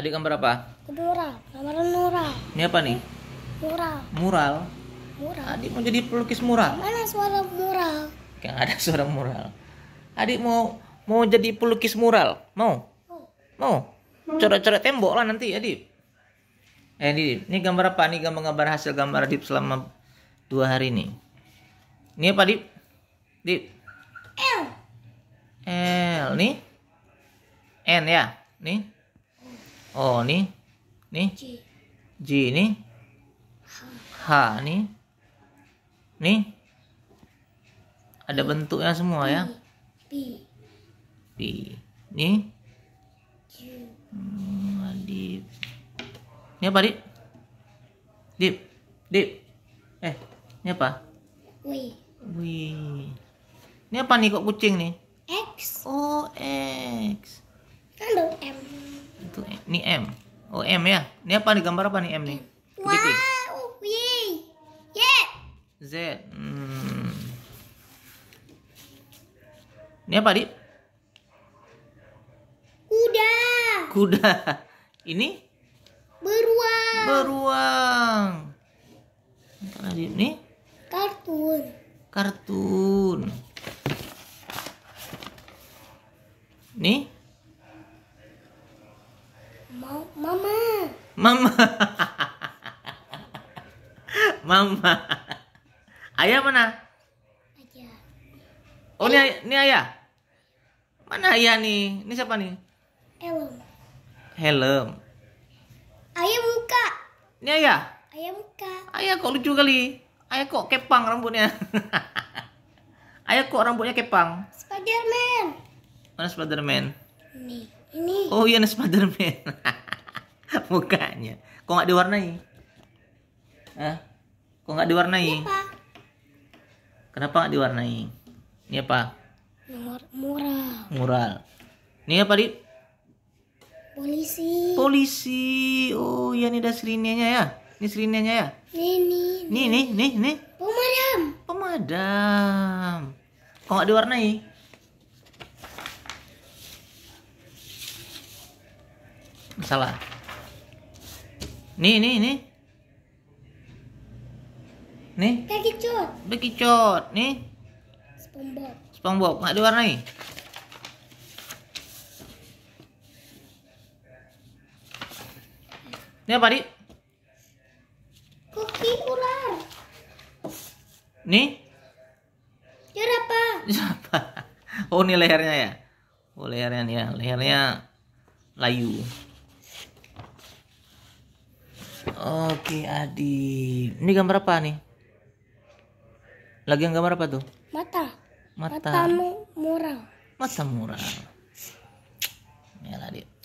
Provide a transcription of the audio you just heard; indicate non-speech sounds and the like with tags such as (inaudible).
Adik gambar apa? Mural. Gambar mural. Ini apa nih? Mural. Mural. Mural. Adik mau jadi pelukis mural. Mana suara mural? Yang ada suara mural. Adik mau mau jadi pelukis mural. Mau? Mau. Coret-coret tembok lah nanti, Adik. Eh, ini, ini gambar apa? Ini gambar-gambar hasil gambar Adip selama dua hari ini. Ini apa, Adip? Adip? L. L nih. N ya. Nih. O nih nih G ni, H ni, nih ada bentuknya semua ya P, P, nih Q, hmm, dip ni apa dip dip dip eh ni apa W, W, ni apa nih kok kucing nih? X. Oh, X. Lalu M itu ini M oh M ya ini apa nih gambar apa nih M nih kepiting wow y y Z hmm. ini apa di kuda kuda (laughs) ini beruang beruang tadi ini kartun kartun nih Mama. Mama. Ayah mana? Ayah. Oh, ini, ayah. ini ayah. Mana ayah nih? Ini siapa nih? Helm. Helm. Ayah buka. Ini ayah. Ayah buka. Ayah kok lucu kali. Ayah kok kepang rambutnya. (laughs) ayah kok rambutnya kepang. Spiderman. Mana Spiderman? Ini. Ini. Oh iya, Spiderman. (laughs) (laughs) mukanya kok nggak diwarnai ah, kok nggak diwarnai ini iya, apa? kenapa nggak diwarnai ini apa Mur mural mural ini apa di polisi polisi oh iya, ya ini ada serinianya ya ini serinianya ya ini ini ini ini, ini. pemadam pemadam kok nggak diwarnai salah Nih, nih, nih. Nih. Bekicot. Bekicot. Nih. SpongeBob. SpongeBob nggak diwarnai. Ini apa, Dik? Koki ular. Nih? Jerapa. Ya, Jerapa. Oh, ini lehernya ya. Oh, lehernya nih ya. Lehernya layu. Oke Adi, ini gambar apa nih? Lagi yang gambar apa tuh? Mata. Mata. Mata mural. Mata mural. Ya lah,